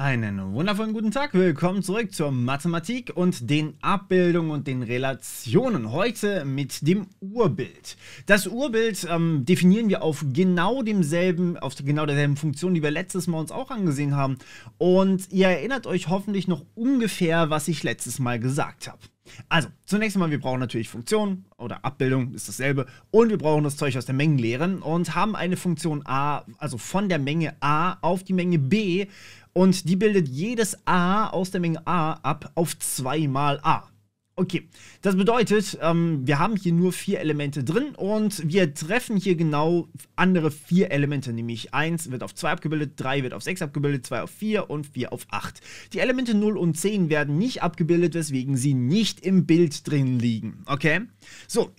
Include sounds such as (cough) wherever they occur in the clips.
Einen wundervollen guten Tag, willkommen zurück zur Mathematik und den Abbildungen und den Relationen. Heute mit dem Urbild. Das Urbild ähm, definieren wir auf genau demselben, auf genau derselben Funktion, die wir letztes Mal uns auch angesehen haben. Und ihr erinnert euch hoffentlich noch ungefähr, was ich letztes Mal gesagt habe. Also, zunächst einmal, wir brauchen natürlich Funktionen oder Abbildung, ist dasselbe. Und wir brauchen das Zeug aus der Mengenlehre und haben eine Funktion a, also von der Menge a auf die Menge b und die bildet jedes A aus der Menge A ab auf 2 mal A. Okay, das bedeutet, ähm, wir haben hier nur vier Elemente drin und wir treffen hier genau andere vier Elemente, nämlich 1 wird auf 2 abgebildet, 3 wird auf 6 abgebildet, 2 auf 4 und 4 auf 8. Die Elemente 0 und 10 werden nicht abgebildet, weswegen sie nicht im Bild drin liegen. Okay, so,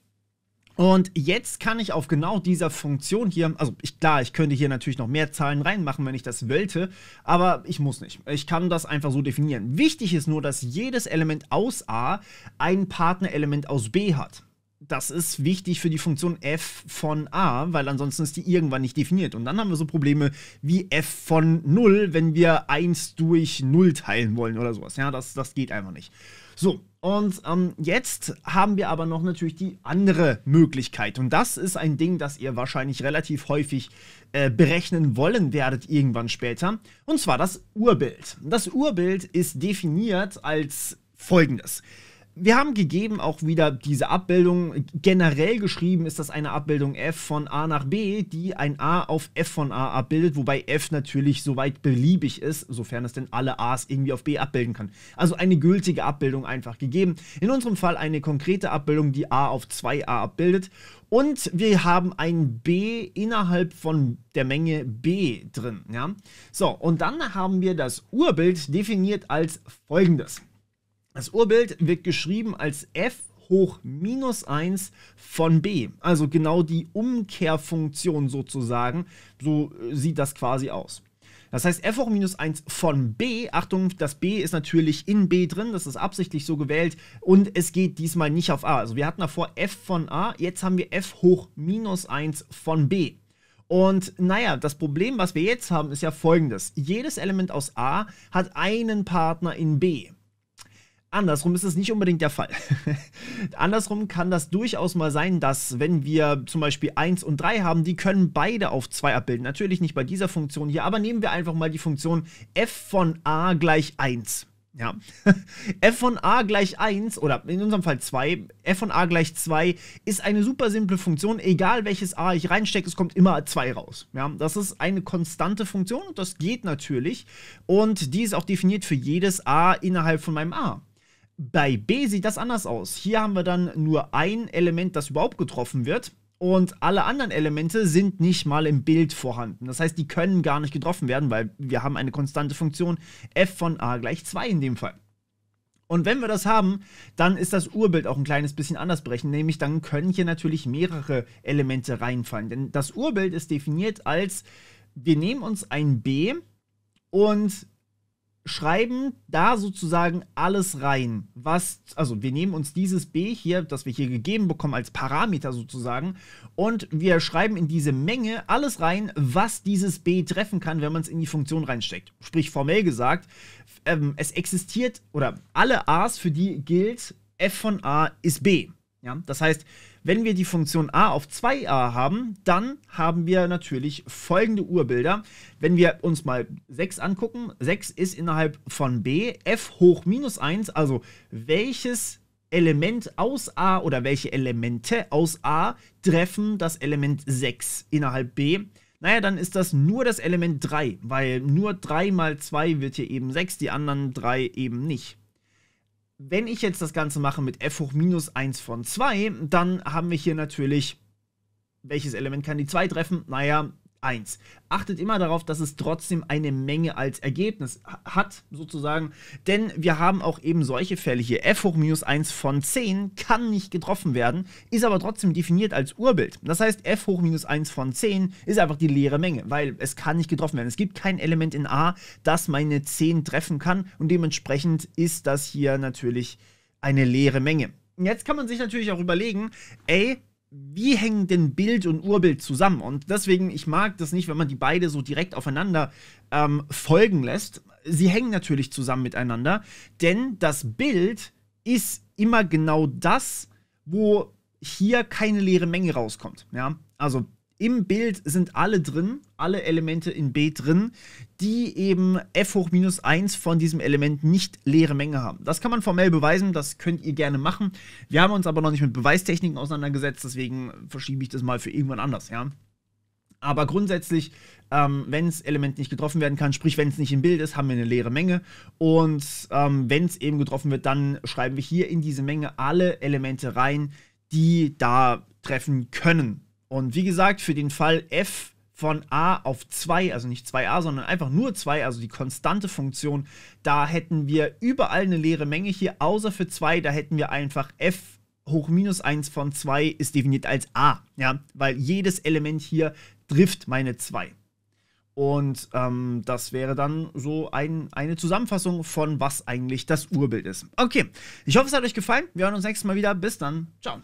und jetzt kann ich auf genau dieser Funktion hier, also ich, klar, ich könnte hier natürlich noch mehr Zahlen reinmachen, wenn ich das wollte, aber ich muss nicht. Ich kann das einfach so definieren. Wichtig ist nur, dass jedes Element aus A ein Partnerelement aus B hat das ist wichtig für die Funktion f von a, weil ansonsten ist die irgendwann nicht definiert. Und dann haben wir so Probleme wie f von 0, wenn wir 1 durch 0 teilen wollen oder sowas. Ja, das, das geht einfach nicht. So, und ähm, jetzt haben wir aber noch natürlich die andere Möglichkeit. Und das ist ein Ding, das ihr wahrscheinlich relativ häufig äh, berechnen wollen werdet irgendwann später. Und zwar das Urbild. Das Urbild ist definiert als folgendes wir haben gegeben auch wieder diese Abbildung. Generell geschrieben ist das eine Abbildung f von a nach b, die ein a auf f von a abbildet, wobei f natürlich soweit beliebig ist, sofern es denn alle a's irgendwie auf b abbilden kann. Also eine gültige Abbildung einfach gegeben. In unserem Fall eine konkrete Abbildung, die a auf 2a abbildet. Und wir haben ein b innerhalb von der Menge b drin. Ja? So, und dann haben wir das Urbild definiert als folgendes. Das Urbild wird geschrieben als f hoch minus 1 von b. Also genau die Umkehrfunktion sozusagen. So äh, sieht das quasi aus. Das heißt, f hoch minus 1 von b, Achtung, das b ist natürlich in b drin, das ist absichtlich so gewählt und es geht diesmal nicht auf a. Also wir hatten davor f von a, jetzt haben wir f hoch minus 1 von b. Und naja, das Problem, was wir jetzt haben, ist ja folgendes. Jedes Element aus a hat einen Partner in b. Andersrum ist es nicht unbedingt der Fall. (laughs) Andersrum kann das durchaus mal sein, dass wenn wir zum Beispiel 1 und 3 haben, die können beide auf 2 abbilden. Natürlich nicht bei dieser Funktion hier, aber nehmen wir einfach mal die Funktion f von a gleich 1. Ja. (laughs) f von a gleich 1 oder in unserem Fall 2, f von a gleich 2 ist eine super simple Funktion, egal welches a ich reinstecke, es kommt immer 2 raus. Ja, das ist eine konstante Funktion und das geht natürlich und die ist auch definiert für jedes a innerhalb von meinem a. Bei B sieht das anders aus. Hier haben wir dann nur ein Element, das überhaupt getroffen wird. Und alle anderen Elemente sind nicht mal im Bild vorhanden. Das heißt, die können gar nicht getroffen werden, weil wir haben eine konstante Funktion f von a gleich 2 in dem Fall. Und wenn wir das haben, dann ist das Urbild auch ein kleines bisschen anders brechen. nämlich dann können hier natürlich mehrere Elemente reinfallen. Denn das Urbild ist definiert als, wir nehmen uns ein b und schreiben da sozusagen alles rein, was, also wir nehmen uns dieses b hier, das wir hier gegeben bekommen als Parameter sozusagen, und wir schreiben in diese Menge alles rein, was dieses b treffen kann, wenn man es in die Funktion reinsteckt. Sprich formell gesagt, ähm, es existiert oder alle a's, für die gilt f von a ist b. Ja? Das heißt, wenn wir die Funktion a auf 2a haben, dann haben wir natürlich folgende Urbilder. Wenn wir uns mal 6 angucken, 6 ist innerhalb von b f hoch minus 1, also welches Element aus a oder welche Elemente aus a treffen das Element 6 innerhalb b. Naja, dann ist das nur das Element 3, weil nur 3 mal 2 wird hier eben 6, die anderen 3 eben nicht wenn ich jetzt das Ganze mache mit f hoch minus 1 von 2, dann haben wir hier natürlich, welches Element kann die 2 treffen? Naja, 1. Achtet immer darauf, dass es trotzdem eine Menge als Ergebnis hat, sozusagen. Denn wir haben auch eben solche Fälle hier. f hoch minus 1 von 10 kann nicht getroffen werden, ist aber trotzdem definiert als Urbild. Das heißt, f hoch minus 1 von 10 ist einfach die leere Menge, weil es kann nicht getroffen werden. Es gibt kein Element in A, das meine 10 treffen kann und dementsprechend ist das hier natürlich eine leere Menge. Jetzt kann man sich natürlich auch überlegen, ey, wie hängen denn Bild und Urbild zusammen? Und deswegen, ich mag das nicht, wenn man die beide so direkt aufeinander ähm, folgen lässt. Sie hängen natürlich zusammen miteinander, denn das Bild ist immer genau das, wo hier keine leere Menge rauskommt. Ja, also im Bild sind alle drin, alle Elemente in B drin, die eben f hoch minus 1 von diesem Element nicht leere Menge haben. Das kann man formell beweisen, das könnt ihr gerne machen. Wir haben uns aber noch nicht mit Beweistechniken auseinandergesetzt, deswegen verschiebe ich das mal für irgendwann anders, ja. Aber grundsätzlich, ähm, wenn das Element nicht getroffen werden kann, sprich wenn es nicht im Bild ist, haben wir eine leere Menge. Und ähm, wenn es eben getroffen wird, dann schreiben wir hier in diese Menge alle Elemente rein, die da treffen können. Und wie gesagt, für den Fall f von a auf 2, also nicht 2a, sondern einfach nur 2, also die konstante Funktion, da hätten wir überall eine leere Menge hier, außer für 2, da hätten wir einfach f hoch minus 1 von 2 ist definiert als a, ja, weil jedes Element hier trifft meine 2. Und ähm, das wäre dann so ein, eine Zusammenfassung von, was eigentlich das Urbild ist. Okay, ich hoffe, es hat euch gefallen. Wir hören uns nächstes Mal wieder. Bis dann. Ciao.